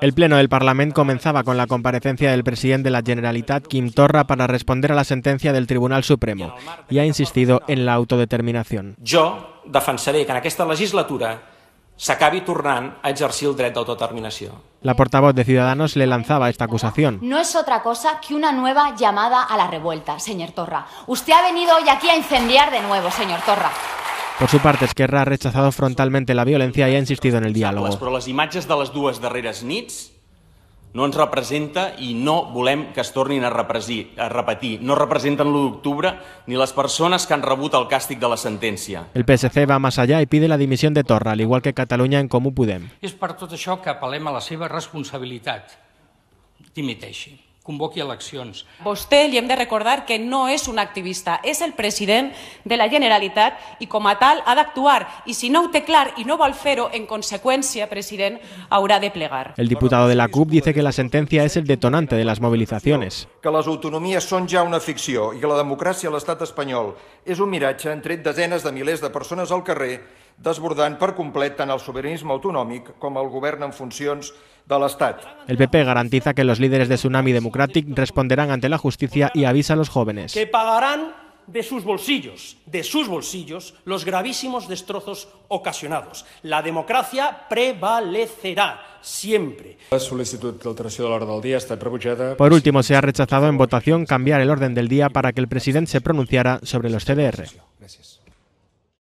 El Pleno del Parlamento comenzaba con la comparecencia del presidente de la Generalitat, Quim Torra, para responder a la sentencia del Tribunal Supremo y ha insistido en la autodeterminación. Yo defensaré que en esta legislatura s'acabi tornant a exercir el dret d'autodeterminació. La portavoz de Ciudadanos le lanzaba esta acusación. No es otra cosa que una nueva llamada a la revuelta, señor Torra. Usted ha venido hoy aquí a incendiar de nuevo, señor Torra. Por su parte, Esquerra ha rechazado frontalmente la violencia y ha insistido en el diálogo. Però les imatges de les dues darreres nits no ens representa i no volem que es tornin a, represir, a repetir. No representen l'1 d'octubre ni les persones que han rebut el càstig de la sentència. El PSC va més allá i pide la dimissió de Torra, al igual que Catalunya en Comú Podem. És per tot això que apel·lem a la seva responsabilitat. Dimiteixi convoqui eleccions. Vostè li hem de recordar que no és un activista, és el president de la Generalitat i com a tal ha d'actuar i si no ho té clar i no vol fer-ho, en conseqüència, president, haurà de plegar. El diputado de la CUP dice que la sentència és el detonante de les mobilitzacions. Que les autonomies són ja una ficció i que la democràcia a l'estat espanyol és un miratge han tret desenes de milers de persones al carrer el el en de El PP garantiza que los líderes de Tsunami Democratic responderán ante la justicia y avisa a los jóvenes. Que pagarán de sus bolsillos, de sus bolsillos, los gravísimos destrozos ocasionados. La democracia prevalecerá siempre. solicitud Por último, se ha rechazado en votación cambiar el orden del día para que el presidente se pronunciara sobre los CDR.